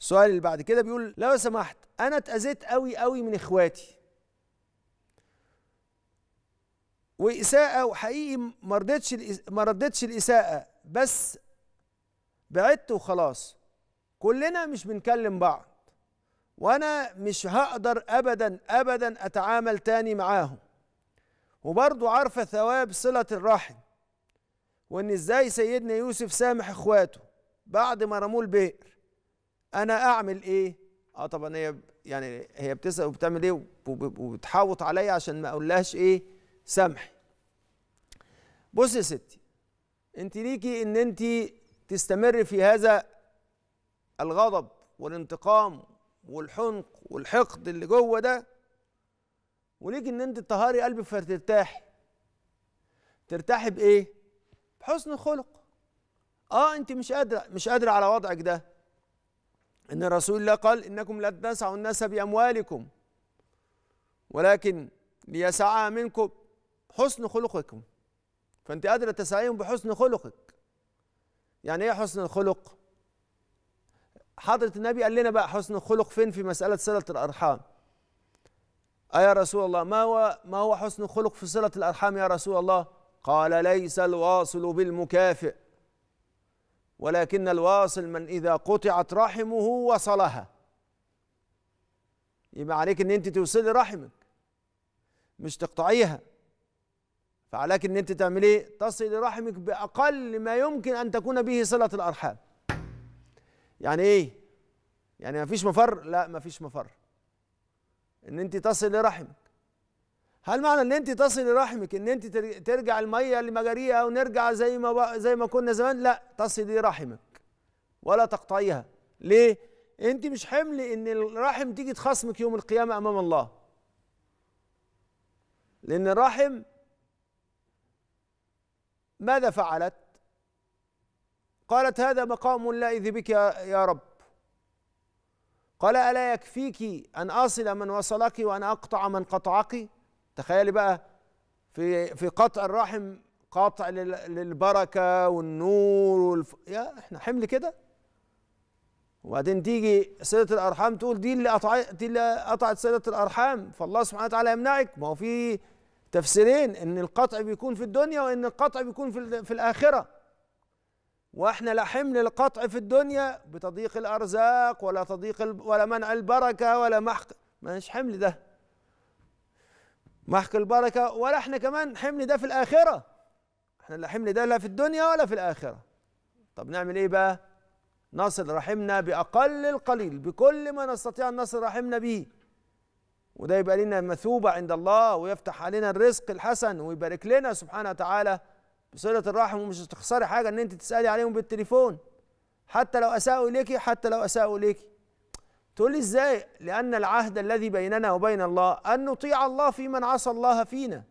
السؤال اللي بعد كده بيقول لو سمحت انا اتاذيت قوي قوي من اخواتي واساءه وحقيقي ما ردتش ما ردتش الاساءه بس بعدت وخلاص كلنا مش بنكلم بعض وانا مش هقدر ابدا ابدا اتعامل تاني معاهم وبرضو عارفه ثواب صله الرحم وان ازاي سيدنا يوسف سامح اخواته بعد ما رموه البئر انا اعمل ايه اه طبعا هي يعني هي بتسال وبتعمل ايه وبتحوط عليا عشان ما اقولهاش ايه سامحي بص يا ستي انت ليكي ان انت تستمر في هذا الغضب والانتقام والحنق والحقد اللي جوه ده وليك ان انت تطهري قلبك فترتاحي ترتاحي بايه بحسن الخلق اه انت مش قادره مش قادره على وضعك ده أن رسول الله قال إنكم لا تسعوا الناس بأموالكم ولكن ليسعى منكم حسن خلقكم فأنت قادرة تسعيهم بحسن خلقك يعني إيه حسن الخلق؟ حضرة النبي قال لنا بقى حسن الخلق فين في مسألة صلة الأرحام اي رسول الله ما هو ما هو حسن الخلق في صلة الأرحام يا رسول الله؟ قال ليس الواصل بالمكافئ ولكن الواصل من إذا قطعت رحمه وصلها يبقى عليك ان انت توصلي رحمك مش تقطعيها فعليك ان انت تعملي ايه تصلي رحمك باقل ما يمكن ان تكون به صله الارحام يعني ايه يعني مفيش مفر لا مفيش مفر ان انت تصلي رحمك هل معنى ان انت تصل رحمك ان انت ترجع الميه لمجاريها ونرجع زي ما زي ما كنا زمان لا تصلي رحمك ولا تقطعيها ليه انت مش حمل ان الرحم تيجي تخصمك يوم القيامه امام الله لان الرحم ماذا فعلت قالت هذا مقام لا إذ بك يا رب قال ألا يكفيك أن أصل من وصلك وأن أقطع من قطعك تخيلي بقى في في قطع الرحم قطع للبركه والنور والف... يا احنا حمل كده وبعدين تيجي صله الارحام تقول دي اللي قطعت دي اللي قطعت صله الارحام فالله سبحانه وتعالى يمنعك ما هو في تفسيرين ان القطع بيكون في الدنيا وان القطع بيكون في, في الاخره واحنا لا حمل القطع في الدنيا بتضييق الارزاق ولا تضييق ولا منع البركه ولا محق ما حمل ده محق البركه ولا احنا كمان حمل ده في الاخره احنا لا حمل ده لا في الدنيا ولا في الاخره طب نعمل ايه بقى نصل رحمنا باقل القليل بكل ما نستطيع ان نصل رحمنا به وده يبقى لنا مثوبه عند الله ويفتح علينا الرزق الحسن ويبارك لنا سبحانه وتعالى بصله الرحم ومش هتخسري حاجه ان انت تسالي عليهم بالتليفون حتى لو اساءوا اليكي حتى لو اساءوا اليكي تقول لي ازاي لأن العهد الذي بيننا وبين الله أن نطيع الله في من عصى الله فينا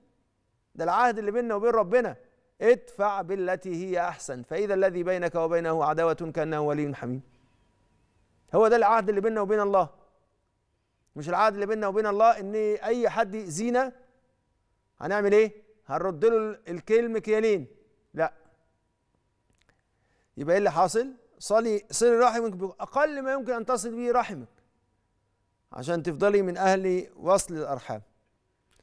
ده العهد اللي بيننا وبين ربنا ادفع بالتي هي أحسن فإذا الذي بينك وبينه عداوة كأنه ولي حميم هو ده العهد اللي بيننا وبين الله مش العهد اللي بيننا وبين الله ان اي حد يأذينا هنعمل ايه هنرد له الكلم كيالين لا يبقى ايه اللي حاصل صلي صل رحمك باقل ما يمكن ان تصل به رحمك عشان تفضلي من أهل وصل الأرحام